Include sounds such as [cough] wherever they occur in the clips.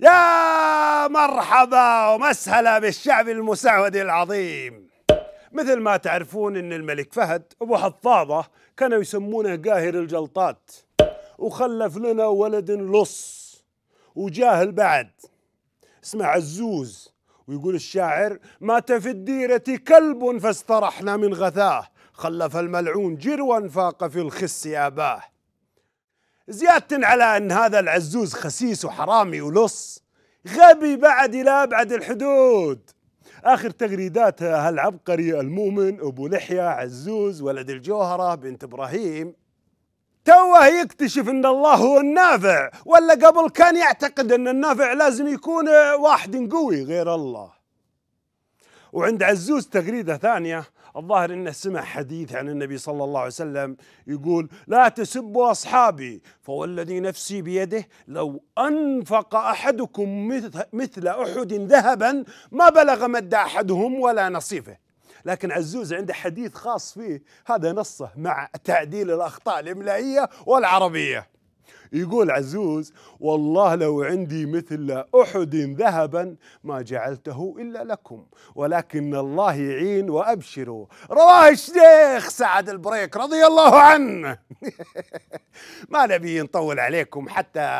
يا مرحبا ومسهلا بالشعب المسعودي العظيم مثل ما تعرفون ان الملك فهد ابو حفاظه كانوا يسمونه قاهر الجلطات وخلف لنا ولد لص وجاهل بعد اسمه عزوز ويقول الشاعر مات في الديرة كلب فاسترحنا من غثاه خلف الملعون جروا فاق في الخس أباه زيادة على أن هذا العزوز خسيس وحرامي ولص غبي بعد إلى أبعد الحدود آخر تغريدات هالعبقري المؤمن أبو لحية عزوز ولد الجوهرة بنت إبراهيم توه يكتشف ان الله هو النافع ولا قبل كان يعتقد ان النافع لازم يكون واحد قوي غير الله وعند عزوز تغريده ثانيه الظاهر انه سمع حديث عن النبي صلى الله عليه وسلم يقول لا تسبوا اصحابي فوالذي نفسي بيده لو انفق احدكم مثل احد ذهبا ما بلغ مد احدهم ولا نصيفه لكن عزوز عنده حديث خاص فيه هذا نصه مع تعديل الاخطاء الاملائيه والعربيه يقول عزوز والله لو عندي مثل أحد ذهبا ما جعلته إلا لكم ولكن الله يعين وأبشروا رواه الشيخ سعد البريك رضي الله عنه [laughs] ما نبي نطول عليكم حتى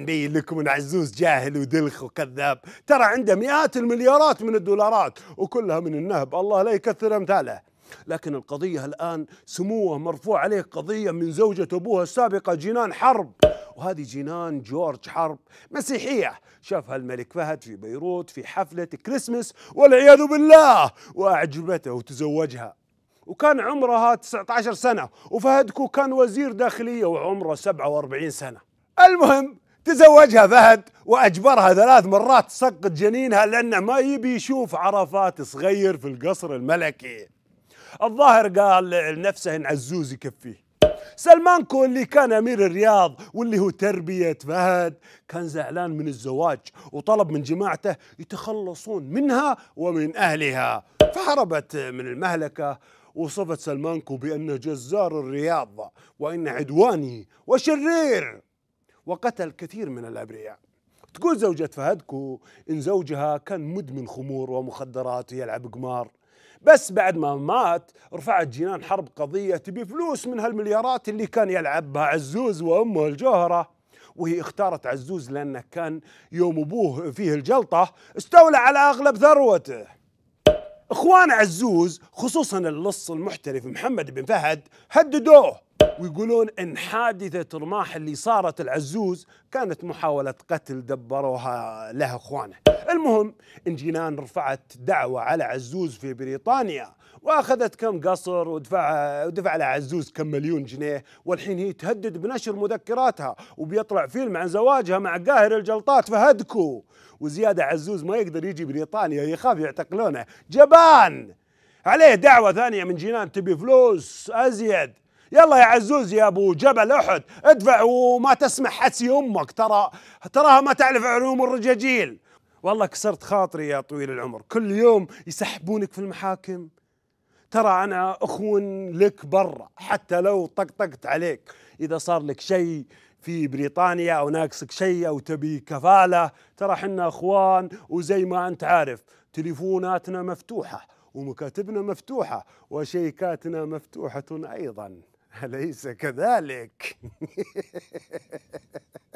نبين لكم أن عزوز جاهل ودلخ وكذاب ترى عنده مئات المليارات من الدولارات وكلها من النهب الله لا يكثر أمثاله لكن القضية الآن سموه مرفوع عليه قضية من زوجة أبوها السابقة جنان حرب وهذه جنان جورج حرب مسيحية شافها الملك فهد في بيروت في حفلة كريسمس والعياذ بالله وأعجبته وتزوجها وكان عمرها 19 سنة وفهدكو كان وزير داخلية وعمره 47 سنة المهم تزوجها فهد واجبرها ثلاث مرات تسقط جنينها لانه ما يبي يشوف عرفات صغير في القصر الملكي الظاهر قال لنفسه ان عزوز يكفيه سلمانكو اللي كان امير الرياض واللي هو تربيه فهد كان زعلان من الزواج وطلب من جماعته يتخلصون منها ومن اهلها فهربت من المهلكه وصفت سلمانكو بانه جزار الرياض وان عدواني وشرير وقتل كثير من الابرياء تقول زوجة فهدكو إن زوجها كان مدمن خمور ومخدرات ويلعب قمار بس بعد ما مات رفعت جنان حرب قضية تبي فلوس من هالمليارات اللي كان يلعبها عزوز وأمه الجوهرة وهي اختارت عزوز لأنه كان يوم أبوه فيه الجلطة استولى على أغلب ثروته اخوان عزوز خصوصا اللص المحترف محمد بن فهد هددوه ويقولون ان حادثه رماح اللي صارت العزوز كانت محاوله قتل دبروها لها اخوانه المهم ان جنان رفعت دعوة على عزوز في بريطانيا واخذت كم قصر ودفع ودفع لها عزوز كم مليون جنيه والحين هي تهدد بنشر مذكراتها وبيطلع فيلم عن زواجها مع قاهر الجلطات فهدكو وزيادة عزوز ما يقدر يجي بريطانيا يخاف يعتقلونه جبان عليه دعوة ثانية من جنان تبي فلوس أزيد يلا يا عزوز يا ابو جبل احد ادفع وما تسمح حسي امك ترى تراها ما تعرف علوم الرجاجيل والله كسرت خاطري يا طويل العمر كل يوم يسحبونك في المحاكم ترى أنا أخون لك برا حتى لو طقطقت عليك إذا صار لك شيء في بريطانيا أو ناقصك شيء أو تبي كفالة ترى حنا أخوان وزي ما أنت عارف تليفوناتنا مفتوحة ومكاتبنا مفتوحة وشيكاتنا مفتوحة أيضا أليس كذلك؟ [laughs]